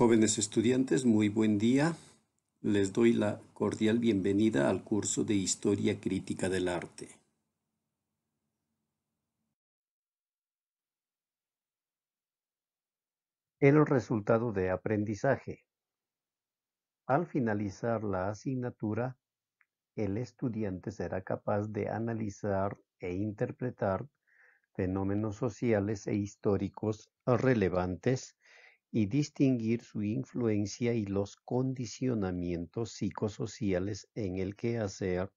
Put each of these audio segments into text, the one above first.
Jóvenes estudiantes, muy buen día. Les doy la cordial bienvenida al curso de Historia Crítica del Arte. El resultado de aprendizaje. Al finalizar la asignatura, el estudiante será capaz de analizar e interpretar fenómenos sociales e históricos relevantes y distinguir su influencia y los condicionamientos psicosociales en el quehacer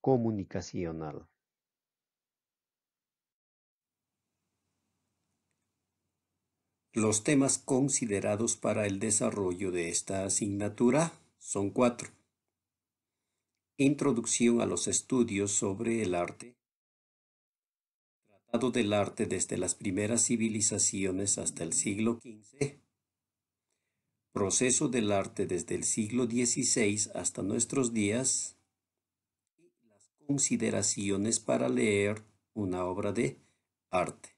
comunicacional. Los temas considerados para el desarrollo de esta asignatura son cuatro. Introducción a los estudios sobre el arte, del arte desde las primeras civilizaciones hasta el siglo XV, proceso del arte desde el siglo XVI hasta nuestros días, las consideraciones para leer una obra de arte.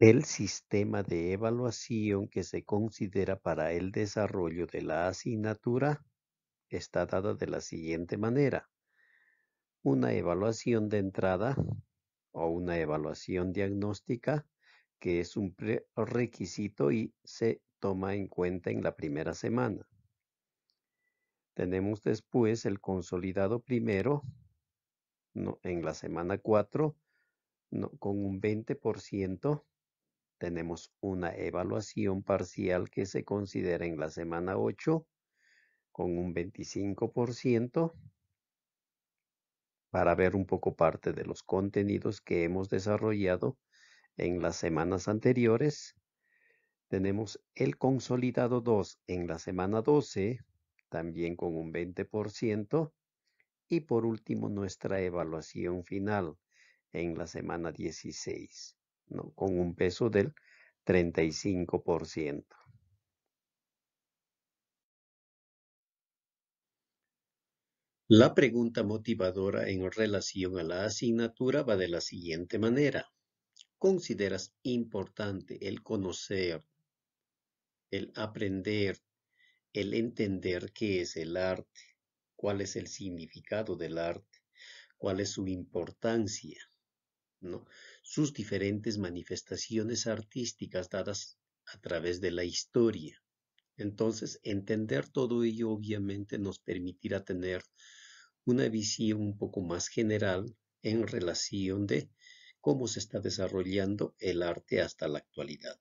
El sistema de evaluación que se considera para el desarrollo de la asignatura está dada de la siguiente manera. Una evaluación de entrada o una evaluación diagnóstica que es un requisito y se toma en cuenta en la primera semana. Tenemos después el consolidado primero en la semana 4 con un 20%. Tenemos una evaluación parcial que se considera en la semana 8 con un 25% para ver un poco parte de los contenidos que hemos desarrollado en las semanas anteriores. Tenemos el consolidado 2 en la semana 12, también con un 20%. Y por último, nuestra evaluación final en la semana 16, con un peso del 35%. La pregunta motivadora en relación a la asignatura va de la siguiente manera. ¿Consideras importante el conocer, el aprender, el entender qué es el arte? ¿Cuál es el significado del arte? ¿Cuál es su importancia? Sus diferentes manifestaciones artísticas dadas a través de la historia. Entonces, entender todo ello obviamente nos permitirá tener una visión un poco más general en relación de cómo se está desarrollando el arte hasta la actualidad.